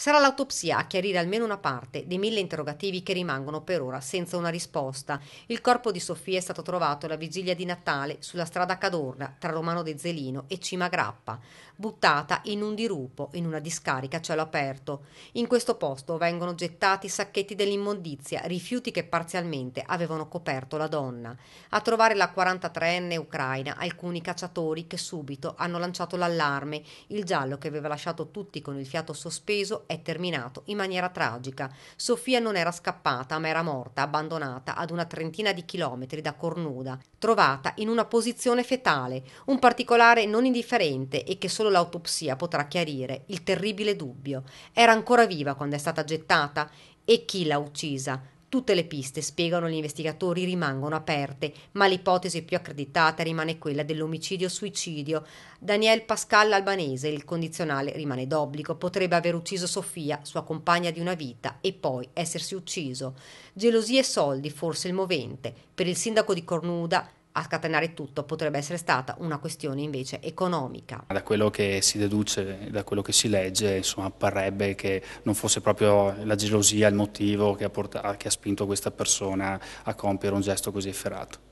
Sarà l'autopsia a chiarire almeno una parte dei mille interrogativi che rimangono per ora senza una risposta. Il corpo di Sofia è stato trovato la vigilia di Natale sulla strada Cadorna tra Romano de Zelino e Cima Grappa, buttata in un dirupo in una discarica a cielo aperto. In questo posto vengono gettati sacchetti dell'immondizia, rifiuti che parzialmente avevano coperto la donna. A trovare la 43enne ucraina alcuni cacciatori che subito hanno lanciato l'allarme. Il giallo che aveva lasciato tutti con il fiato sospeso è terminato in maniera tragica. Sofia non era scappata, ma era morta, abbandonata ad una trentina di chilometri da Cornuda, trovata in una posizione fetale, un particolare non indifferente e che solo l'autopsia potrà chiarire, il terribile dubbio. Era ancora viva quando è stata gettata? E chi l'ha uccisa? Tutte le piste, spiegano gli investigatori, rimangono aperte, ma l'ipotesi più accreditata rimane quella dell'omicidio-suicidio. Daniel Pascal Albanese, il condizionale rimane d'obbligo, potrebbe aver ucciso Sofia, sua compagna di una vita, e poi essersi ucciso. Gelosie e soldi, forse il movente. Per il sindaco di Cornuda a scatenare tutto potrebbe essere stata una questione invece economica. Da quello che si deduce, da quello che si legge, insomma, parrebbe che non fosse proprio la gelosia il motivo che ha, portato, che ha spinto questa persona a compiere un gesto così efferato.